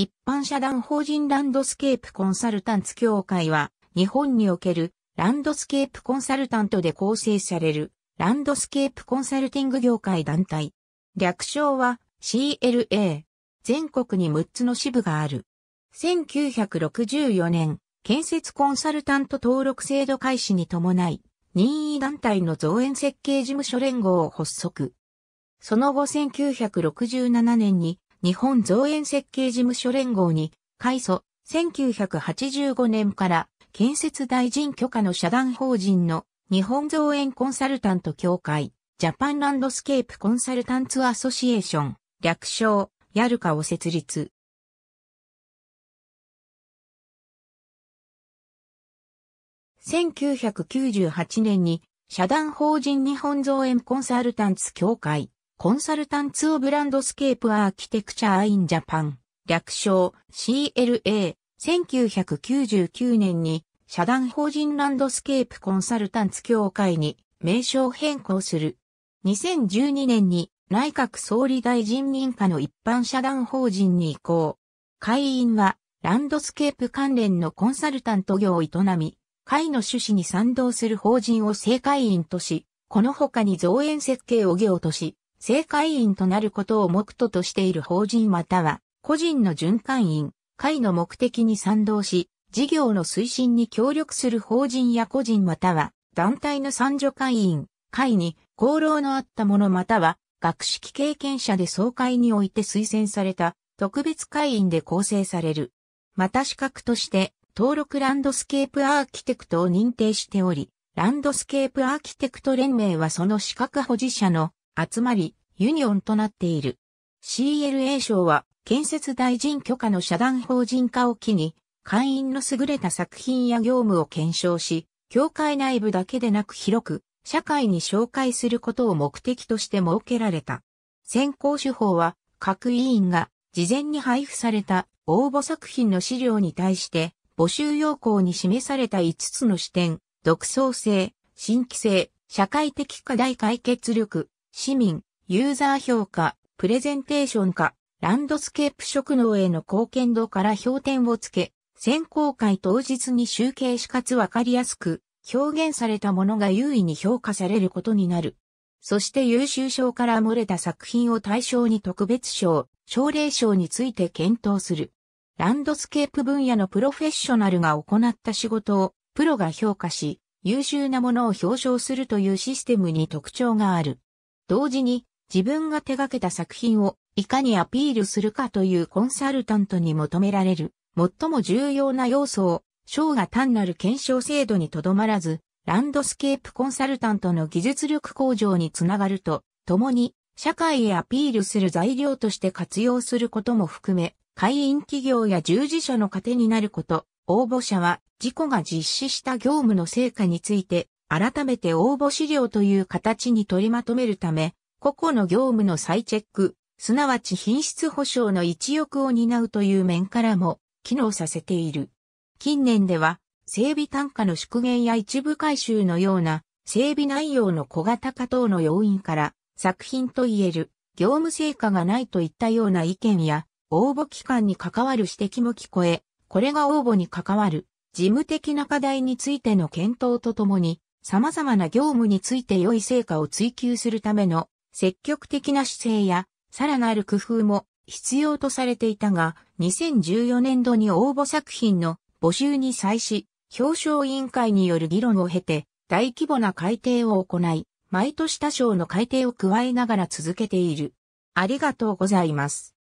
一般社団法人ランドスケープコンサルタンツ協会は、日本におけるランドスケープコンサルタントで構成されるランドスケープコンサルティング業界団体。略称は CLA。全国に6つの支部がある。1964年、建設コンサルタント登録制度開始に伴い、任意団体の造園設計事務所連合を発足。その後1967年に日本造園設計事務所連合に、改祖、1985年から建設大臣許可の社団法人の日本造園コンサルタント協会、ジャパンランドスケープコンサルタンツアソシエーション、略称、ヤルカを設立。1998年に社団法人日本造園コンサルタンツ協会コンサルタンツ・オブ・ランドスケープ・アーキテクチャー・イン・ジャパン、略称 CLA、1999年に社団法人ランドスケープコンサルタンツ協会に名称変更する。2012年に内閣総理大臣認可の一般社団法人に移行。会員はランドスケープ関連のコンサルタント業を営み、会の趣旨に賛同する法人を正会員とし、この他に造園設計を業とし、正会員となることを目途としている法人または、個人の循環員、会の目的に賛同し、事業の推進に協力する法人や個人または、団体の参助会員、会に功労のあった者または、学識経験者で総会において推薦された特別会員で構成される。また資格として、登録ランドスケープアーキテクトを認定しており、ランドスケープアーキテクト連盟はその資格保持者の集まり、ユニオンとなっている。CLA 賞は、建設大臣許可の社団法人化を機に、会員の優れた作品や業務を検証し、協会内部だけでなく広く、社会に紹介することを目的として設けられた。選考手法は、各委員が事前に配布された応募作品の資料に対して、募集要項に示された5つの視点、独創性、新規性、社会的課題解決力、市民、ユーザー評価、プレゼンテーション化、ランドスケープ職能への貢献度から評点をつけ、選考会当日に集計しかつわかりやすく表現されたものが優位に評価されることになる。そして優秀賞から漏れた作品を対象に特別賞、奨励賞について検討する。ランドスケープ分野のプロフェッショナルが行った仕事をプロが評価し、優秀なものを表彰するというシステムに特徴がある。同時に自分が手掛けた作品をいかにアピールするかというコンサルタントに求められる最も重要な要素を賞が単なる検証制度にとどまらずランドスケープコンサルタントの技術力向上につながると共に社会へアピールする材料として活用することも含め会員企業や従事者の糧になること応募者は事故が実施した業務の成果について改めて応募資料という形に取りまとめるため、個々の業務の再チェック、すなわち品質保証の一翼を担うという面からも機能させている。近年では、整備単価の縮減や一部回収のような整備内容の小型化等の要因から作品といえる業務成果がないといったような意見や応募期間に関わる指摘も聞こえ、これが応募に関わる事務的な課題についての検討とともに様々な業務について良い成果を追求するための積極的な姿勢やさらなる工夫も必要とされていたが、2014年度に応募作品の募集に際し、表彰委員会による議論を経て、大規模な改定を行い、毎年多少の改定を加えながら続けている。ありがとうございます。